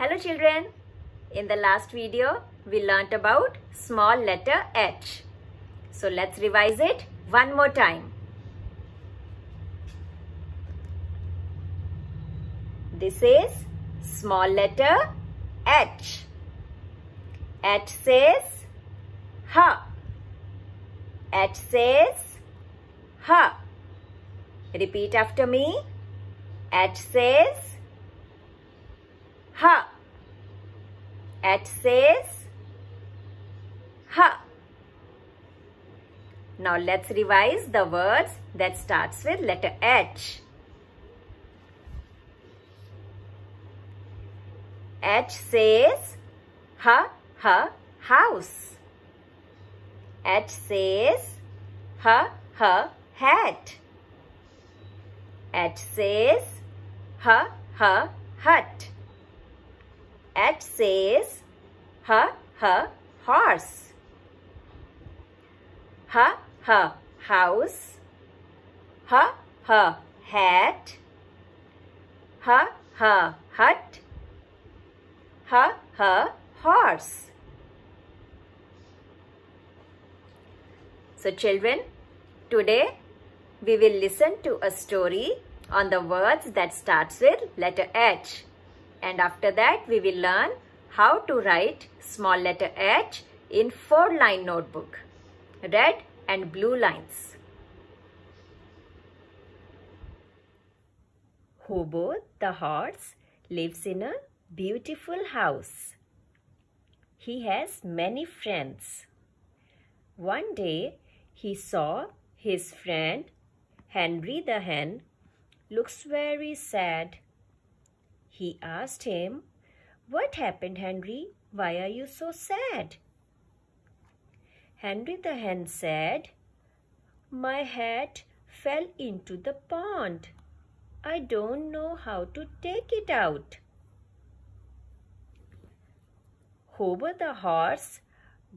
Hello children. In the last video, we learnt about small letter H. So let's revise it one more time. This is small letter H. H says ha. H says ha. Repeat after me. H says ha. H says ha. Now let's revise the words that starts with letter H. H says ha ha house. H says ha ha hat. H says ha ha hut. H says ha ha horse. Ha ha house. Ha ha hat. Ha ha hut. Ha ha horse. So children, today we will listen to a story on the words that starts with letter H and after that we will learn how to write small letter H in four line notebook, red and blue lines. Hobo the horse lives in a beautiful house. He has many friends. One day he saw his friend Henry the hen looks very sad he asked him, What happened, Henry? Why are you so sad? Henry the Hen said, My hat fell into the pond. I don't know how to take it out. Hover the horse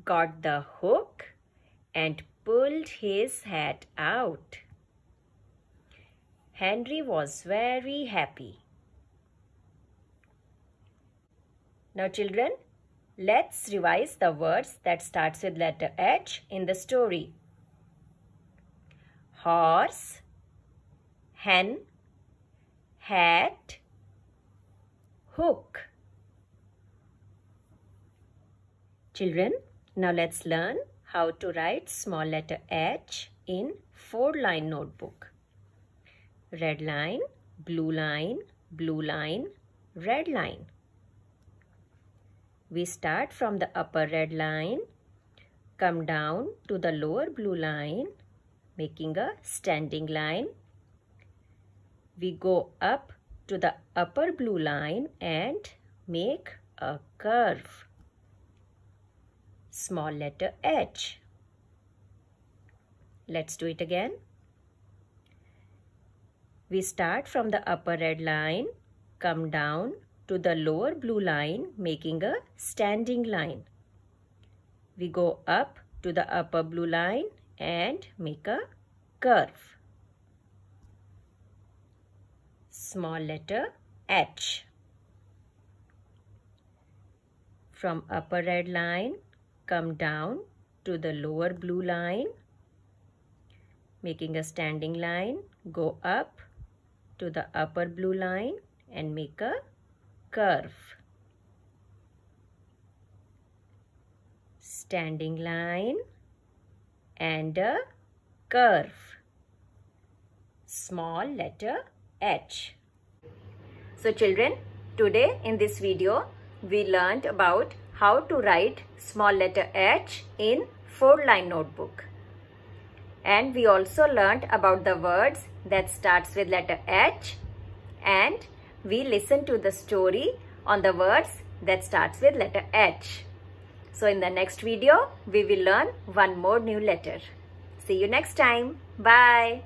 got the hook and pulled his hat out. Henry was very happy. Now children, let's revise the words that starts with letter H in the story. Horse, hen, hat, hook. Children, now let's learn how to write small letter H in four line notebook. Red line, blue line, blue line, red line. We start from the upper red line, come down to the lower blue line, making a standing line. We go up to the upper blue line and make a curve. Small letter H. Let's do it again. We start from the upper red line, come down to the lower blue line making a standing line. We go up to the upper blue line and make a curve. Small letter H. From upper red line come down to the lower blue line making a standing line go up to the upper blue line and make a curve. Standing line and a curve. Small letter H. So children, today in this video, we learned about how to write small letter H in four line notebook. And we also learned about the words that starts with letter H and we listen to the story on the words that starts with letter H. So in the next video, we will learn one more new letter. See you next time. Bye.